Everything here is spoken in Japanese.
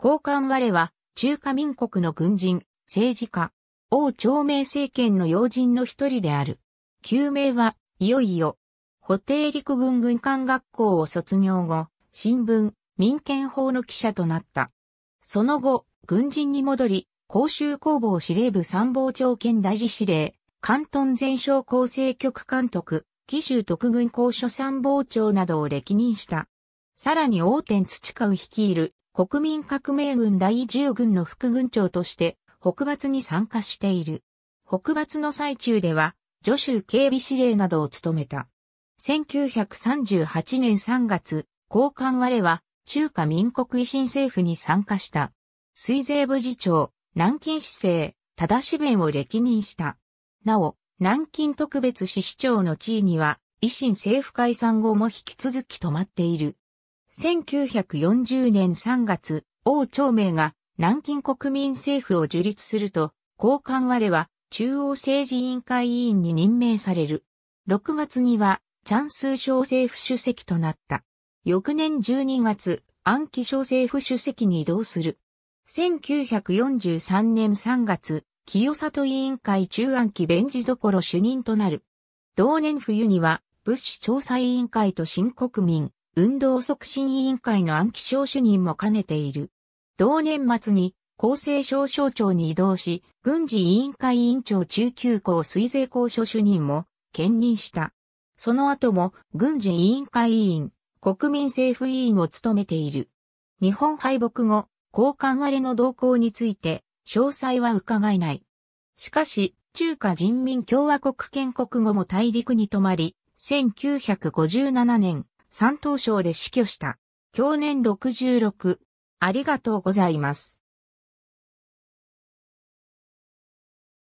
高官我は、中華民国の軍人、政治家、王朝明政権の要人の一人である。旧名は、いよいよ、補定陸軍軍官学校を卒業後、新聞、民権法の記者となった。その後、軍人に戻り、公州工房司令部参謀長兼代理司令、関東全省厚生局監督、紀州特軍公所参謀長などを歴任した。さらに王天土う率いる国民革命軍第10軍の副軍長として北伐に参加している。北伐の最中では、助手警備司令などを務めた。1938年3月、高官我は中華民国維新政府に参加した。水税部次長、南京市政、正し弁を歴任した。なお、南京特別市市長の地位には、維新政府解散後も引き続き止まっている。1940年3月、王長明が南京国民政府を樹立すると、高官我は中央政治委員会委員に任命される。6月には、チャンス小政府主席となった。翌年12月、安記小政府主席に移動する。1943年3月、清里委員会中安記弁事どころ主任となる。同年冬には、物資調査委員会と新国民、運動促進委員会の暗記小主任も兼ねている。同年末に厚生省省庁に移動し、軍事委員会委員長中級校水税校所主任も兼任した。その後も軍事委員会委員、国民政府委員を務めている。日本敗北後、交換割れの動向について、詳細は伺えない。しかし、中華人民共和国建国後も大陸に泊まり、1957年、山東省で死去した。享年66。ありがとうございます。